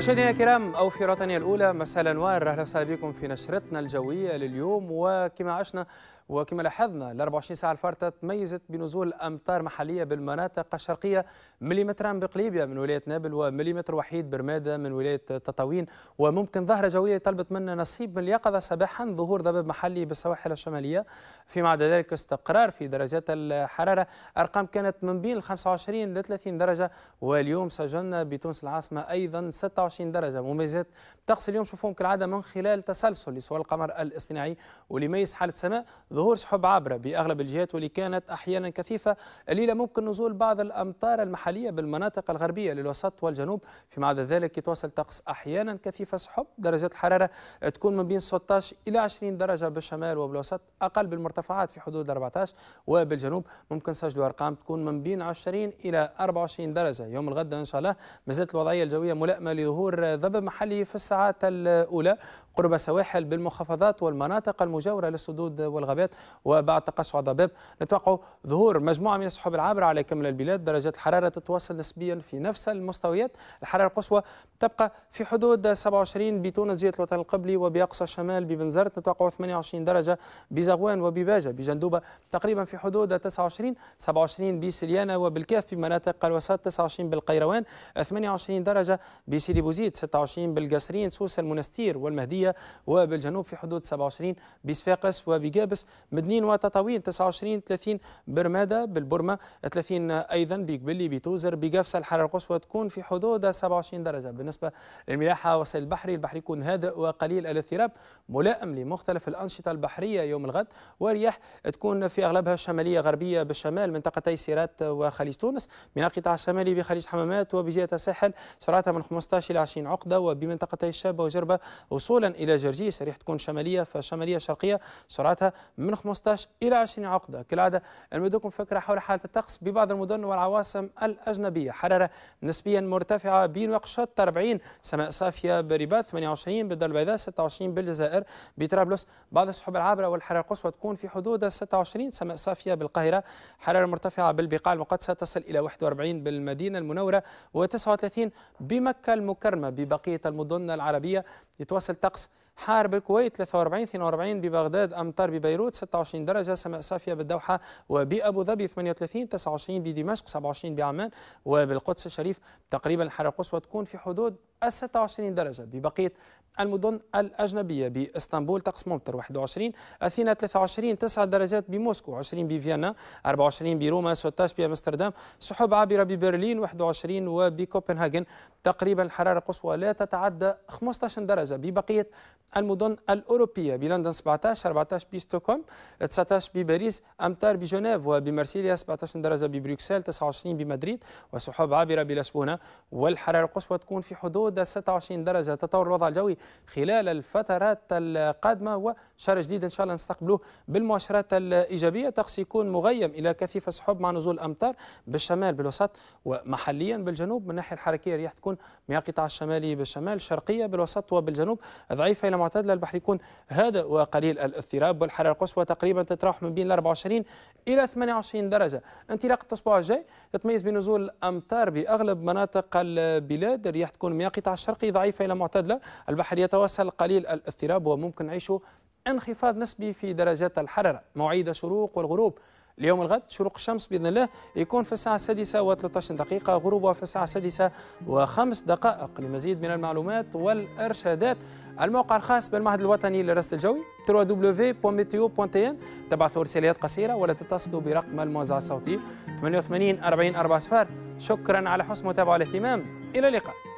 مشاهدينا الكرام او في أوفرتني الأولى مساء الأنوار أهلا وسهلا بكم في نشرتنا الجوية لليوم وكما عشنا وكما لاحظنا ال 24 ساعه الفارطه تميزت بنزول امطار محليه بالمناطق الشرقيه مليمتران بقليبيه من ولايه نابل ومليمتر وحيد برماده من ولايه تطاوين وممكن ظهر جويه طلبت منا نصيب من اليقظه صباحا ظهور ضباب محلي بالسواحل الشماليه فيما عدا ذلك استقرار في درجات الحراره ارقام كانت من بين 25 ل 30 درجه واليوم سجلنا بتونس العاصمه ايضا 26 درجه مميزات الطقس اليوم شوفوهم كالعاده من خلال تسلسل لسوال القمر الاصطناعي ولميز حاله السماء ظهور سحب عابرة بأغلب الجهات واللي كانت أحيانا كثيفة الليلة ممكن نزول بعض الأمطار المحلية بالمناطق الغربية للوسط والجنوب فيما عدا ذلك يتواصل طقس أحيانا كثيفة سحب درجات الحرارة تكون من بين 16 إلى 20 درجة بالشمال وبالوسط أقل بالمرتفعات في حدود 14 وبالجنوب ممكن سجلوا أرقام تكون من بين 20 إلى 24 درجة يوم الغد إن شاء الله ما زالت الوضعية الجوية ملائمة لظهور ذبب محلي في الساعات الأولى قرب سواحل بالمخفضات والمناطق المجاورة للسدود والغابات الجبليات وبعد تقصع ضباب نتوقع ظهور مجموعة من السحب العابرة على كامل البلاد درجات الحرارة تتواصل نسبيا في نفس المستويات الحرارة القصوى تبقى في حدود 27 بتونس جهة الوطن القبلي وبأقصى شمال ببنزرت نتوقع 28 درجة بزغوان وبباجة بجندوبة تقريبا في حدود 29 27 بسليانة وبالكاف في مناطق الوسط 29 بالقيروان 28 درجة بسيدي بوزيد 26 بالقصرين سوسة المنستير والمهدية وبالجنوب في حدود 27 بصفاقس وبجابس مدنين وتطاوين 29 30 برماده بالبرمه 30 ايضا بيقبلي بتوزر بقفصه الحراره القصوى تكون في حدود 27 درجه بالنسبه للملاحه وسائل البحري البحر يكون هادئ وقليل الاضطراب ملائم لمختلف الانشطه البحريه يوم الغد ورياح تكون في اغلبها شماليه غربيه بالشمال منطقتي سيرات وخليج تونس من القطاع الشمالي بخليج حمامات وبجهه الساحل سرعتها من 15 الى 20 عقده وبمنطقتي الشابه وجربه وصولا الى جرجيس ريح تكون شماليه فشماليه شرقيه سرعتها من 15 إلى 20 عقدة كالعادة نمدكم فكرة حول حالة الطقس ببعض المدن والعواصم الأجنبية حرارة نسبيا مرتفعة بين وقشط 40 سماء صافية برباط 28 بالدار البيضاء 26 بالجزائر بطرابلس بعض السحب العابرة والحرارة القصوى تكون في حدود 26 سماء صافية بالقاهرة حرارة مرتفعة بالبقاع المقدسة تصل إلى 41 بالمدينة المنورة و39 بمكة المكرمة ببقية المدن العربية يتواصل الطقس حار بالكويت 43 42 ببغداد امطار ببيروت 26 درجه سماء صافيه بالدوحه وبابو ظبي 38 29 بدمشق 27 بعمان وبالقدس الشريف تقريبا الحراره القصوى تكون في حدود 26 درجة ببقية المدن الأجنبية بإسطنبول طقس ممطر 21 أثينا 23 9 درجات بموسكو 20 بفيينا 24 بروما 16 بأمستردام سحب عابرة ببرلين 21 وبكوبنهاجن تقريبا الحرارة القصوى لا تتعدى 15 درجة ببقية المدن الأوروبية بلندن 17 14 بستوكهولم 19 بباريس أمتار بجنيف وبمارسيليا 17 درجة ببروكسل 29 بمدريد وسحب عابرة بلشبونة والحرارة القصوى تكون في حدود لمدة 26 درجة تطور الوضع الجوي خلال الفترات القادمة وشهر جديد إن شاء الله نستقبلوه بالمؤشرات الإيجابية طقس يكون مغيم إلى كثيف سحب مع نزول أمطار بالشمال بالوسط ومحليا بالجنوب من الناحية الحركية رياح تكون من القطاع الشمالي بالشمال الشرقية بالوسط وبالجنوب ضعيفة إلى معتدلة البحر يكون هادئ وقليل الاضطراب والحرارة القصوى تقريبا تتراوح من بين 24 إلى 28 درجة انطلاق الأسبوع الجاي تتميز بنزول أمطار بأغلب مناطق البلاد الرياح تكون من القطاع الشرقي ضعيفة إلى معتدلة البحر يتواصل قليل الاضطراب وممكن نعيشه انخفاض نسبي في درجات الحرارة مواعيد الشروق والغروب اليوم الغد شروق الشمس باذن الله يكون في الساعه السادسه و13 دقيقه غروبها في الساعه السادسه وخمس دقائق لمزيد من المعلومات والارشادات الموقع الخاص بالمعهد الوطني للرصد الجوي www.meteo.tn تبعثوا رسالات قصيره ولا تتصلوا برقم الموزع الصوتي 88 40 4 شكرا على حسن المتابعه والاهتمام الى اللقاء